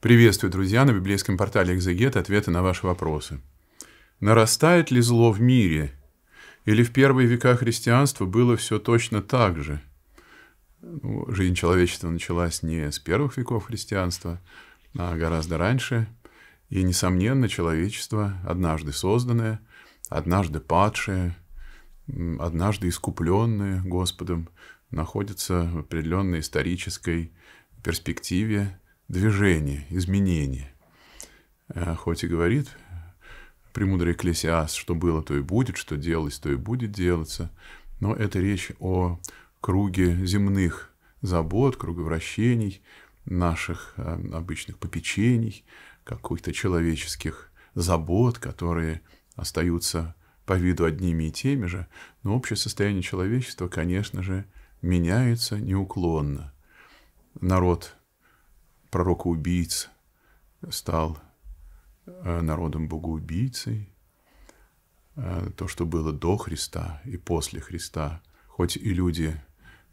Приветствую, друзья, на библейском портале «Экзегет» ответы на ваши вопросы. Нарастает ли зло в мире? Или в первые века христианства было все точно так же? Ну, жизнь человечества началась не с первых веков христианства, а гораздо раньше. И, несомненно, человечество, однажды созданное, однажды падшее, однажды искупленное Господом, находится в определенной исторической перспективе, движение, изменение. Э, хоть и говорит премудрый Экклесиас, что было, то и будет, что делалось, то и будет делаться, но это речь о круге земных забот, круговращений, наших э, обычных попечений, каких-то человеческих забот, которые остаются по виду одними и теми же, но общее состояние человечества, конечно же, меняется неуклонно. Народ пророка-убийц стал э, народом богоубийцей, э, то, что было до Христа и после Христа, хоть и люди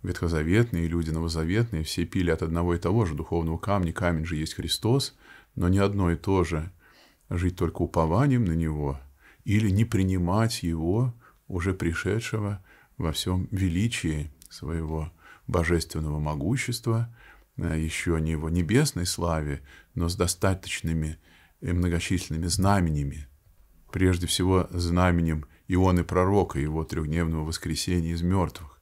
ветхозаветные, и люди новозаветные, все пили от одного и того же духовного камня, камень же есть Христос, но не одно и то же жить только упованием на Него или не принимать Его, уже пришедшего во всем величии своего божественного могущества – Э, еще не его небесной славе, но с достаточными и многочисленными знаменями. Прежде всего, знаменем Ионы Пророка, его трехдневного воскресения из мертвых.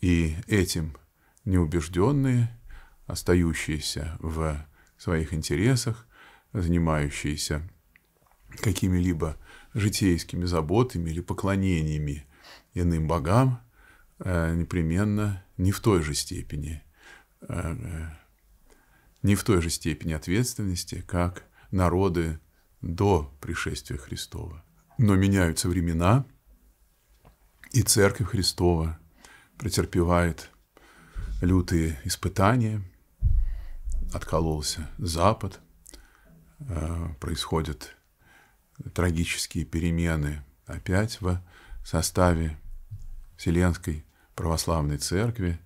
И этим неубежденные, остающиеся в своих интересах, занимающиеся какими-либо житейскими заботами или поклонениями иным богам, э, непременно не в той же степени – не в той же степени ответственности, как народы до пришествия Христова. Но меняются времена, и Церковь Христова претерпевает лютые испытания, откололся Запад, э, происходят трагические перемены опять в составе Вселенской Православной Церкви,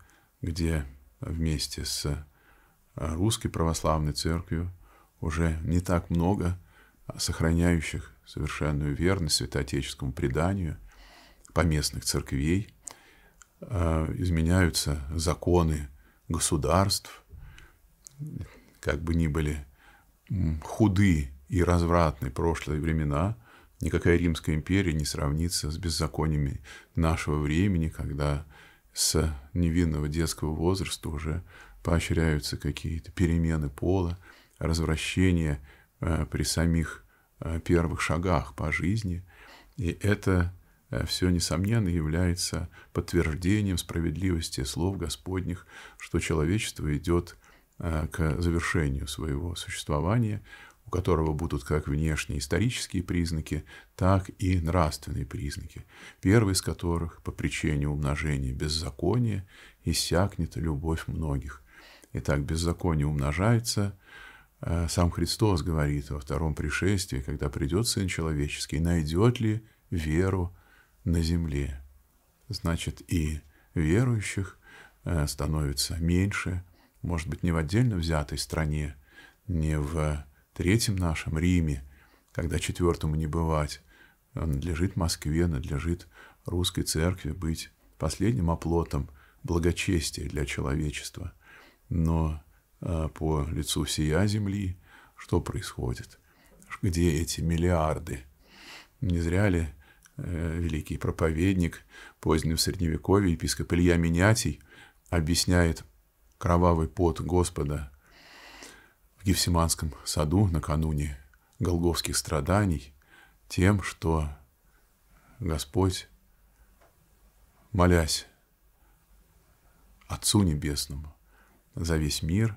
где вместе с э, Русской Православной Церковью уже не так много а сохраняющих совершенную верность святоотеческому преданию поместных церквей, э, изменяются законы государств, как бы ни были худы и развратны прошлые времена, никакая Римская империя не сравнится с беззакониями нашего времени, когда с невинного детского возраста уже поощряются какие-то перемены пола, развращения э, при самих э, первых шагах по жизни. И это э, все, несомненно, является подтверждением справедливости слов Господних, что человечество идет к завершению своего существования – у которого будут как внешние исторические признаки, так и нравственные признаки, первый из которых по причине умножения беззакония иссякнет любовь многих. Итак, беззаконие умножается, э, сам Христос говорит во втором пришествии, когда придет Сын Человеческий, найдет ли веру на земле. Значит, и верующих э, становится меньше, может быть, не в отдельно взятой стране, не в третьем нашем Риме, когда четвертому не бывать, надлежит Москве, надлежит русской церкви быть последним оплотом благочестия для человечества. Но э, по лицу сия земли что происходит? Где эти миллиарды? Не зря ли э, великий проповедник позднего Средневековья, епископ Илья Минятий, объясняет кровавый пот Господа в Гефсиманском саду накануне голговских страданий тем, что Господь, молясь Отцу Небесному за весь мир,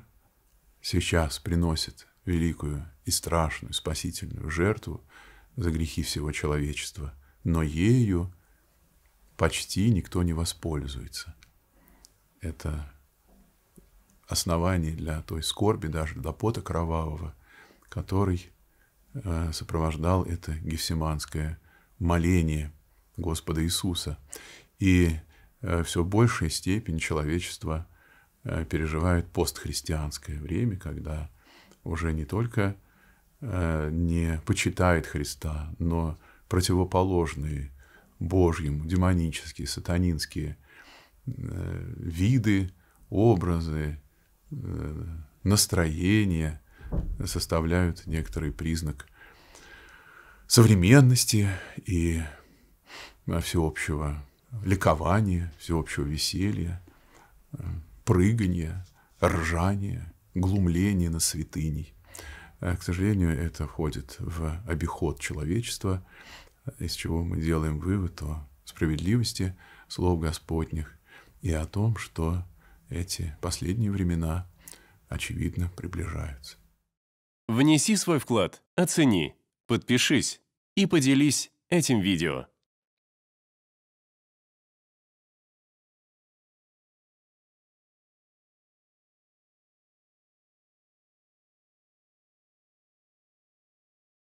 сейчас приносит великую и страшную спасительную жертву за грехи всего человечества, но ею почти никто не воспользуется. Это оснований для той скорби, даже для пота кровавого, который э, сопровождал это гефсиманское моление Господа Иисуса. И э, все большей степени человечество э, переживает постхристианское время, когда уже не только не почитает Христа, но противоположные Божьим демонические, сатанинские виды, образы, Э, настроение составляют некоторый признак современности и а, всеобщего ликования, всеобщего веселья, э, прыгания, ржания, глумления на святыней. Э, к сожалению, это входит в обиход человечества, из чего мы делаем вывод о справедливости слов Господних и о том, что эти последние времена, очевидно, приближаются. Внеси свой вклад, оцени, подпишись и поделись этим видео.